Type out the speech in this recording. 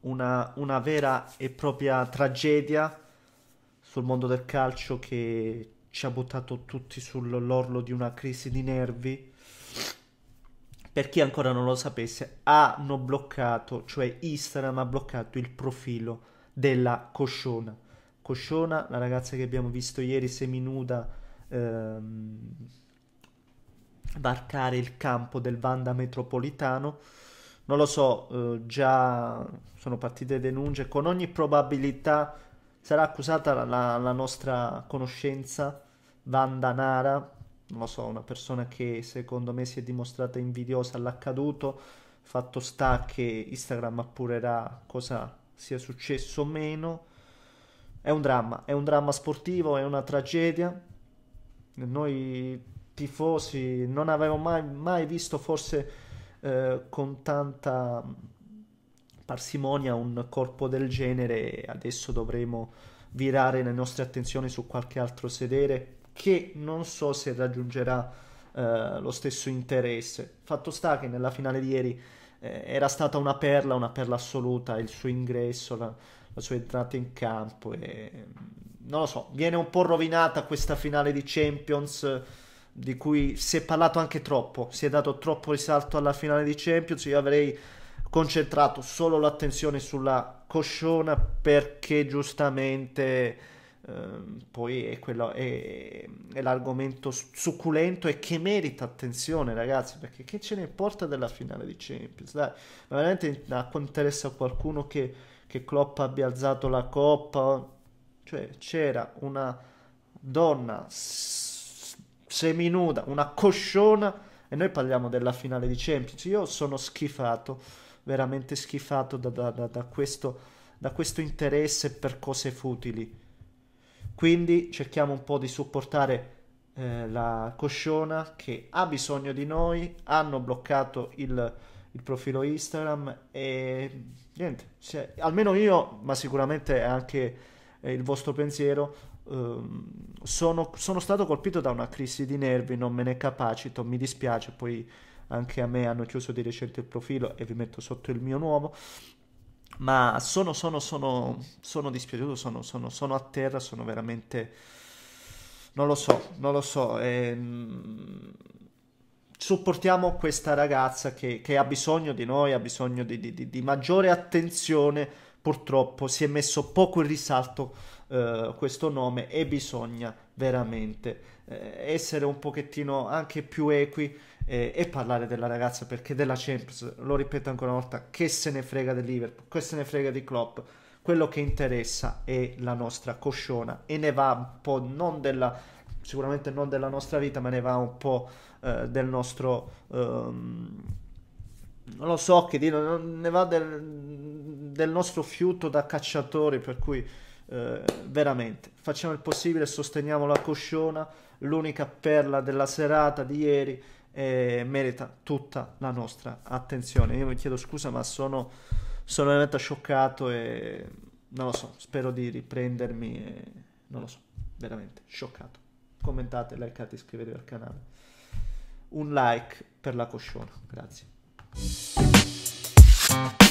una, una vera e propria tragedia sul mondo del calcio che ci ha buttato tutti sull'orlo di una crisi di nervi. Per chi ancora non lo sapesse, hanno bloccato, cioè Instagram ha bloccato il profilo della Cosciona. Cosciona, la ragazza che abbiamo visto ieri seminuda ehm, varcare il campo del Vanda metropolitano, non lo so, eh, già sono partite denunce, con ogni probabilità sarà accusata la, la, nostra conoscenza, Vanda Nara, non lo so, una persona che secondo me si è dimostrata invidiosa all'accaduto, fatto sta che Instagram appurerà cosa sia successo o meno. È un dramma, è un dramma sportivo, è una tragedia. Noi tifosi non avevamo mai, mai visto forse eh, con tanta parsimonia un corpo del genere, adesso dovremo virare le nostre attenzioni su qualche altro sedere che non so se raggiungerà eh, lo stesso interesse. Fatto sta che nella finale di ieri eh, era stata una perla, una perla assoluta, il suo ingresso, la, la sua entrata in campo e mm, non lo so, viene un po' rovinata questa finale di Champions di cui si è parlato anche troppo, si è dato troppo risalto alla finale di Champions, io avrei concentrato solo l'attenzione sulla cosciona perché giustamente ehm, poi è, quello, è, è l'argomento succulento e che merita attenzione ragazzi perché che ce ne importa della finale di Champions dai ma veramente a interessa qualcuno che, che Klopp abbia alzato la coppa cioè c'era una donna seminuda, una cosciona e noi parliamo della finale di Champions. Io sono schifato, veramente schifato da, da, da, da questo, questo interesse per cose futili. Quindi cerchiamo un po' di supportare eh, la cosciona che ha bisogno di noi, hanno bloccato il, il profilo Instagram e niente, se, almeno io, ma sicuramente anche eh, il vostro pensiero, Ehm, sono, sono, stato colpito da una crisi di nervi, non me ne capacito, mi dispiace, poi anche a me hanno chiuso di recente il profilo e vi metto sotto il mio nuovo, ma sono, sono, sono, sono dispiaciuto, sono, a terra, sono veramente... non lo so, non lo so. E... Ehm, supportiamo questa ragazza che, che, ha bisogno di noi, ha bisogno di, di, di maggiore attenzione purtroppo si è messo poco in risalto eh, questo nome e bisogna veramente eh, essere un pochettino anche più equi eh, e parlare della ragazza perché della Champions, lo ripeto ancora una volta, che se ne frega del Liverpool, che se ne frega di Klopp, quello che interessa è la nostra cosciona e ne va un po' non della, sicuramente non della nostra vita, ma ne va un po' eh, del nostro... Ehm, non lo so che dire, non ne va del, del, nostro fiuto da cacciatori, per cui eh, veramente facciamo il possibile, sosteniamo la cosciona, l'unica perla della serata di ieri e merita tutta la nostra attenzione. Io mi chiedo scusa, ma sono, sono veramente scioccato e non lo so, spero di riprendermi e non lo so, veramente scioccato. Commentate, likeate, iscrivetevi al canale. Un like per la cosciona, grazie. Thank you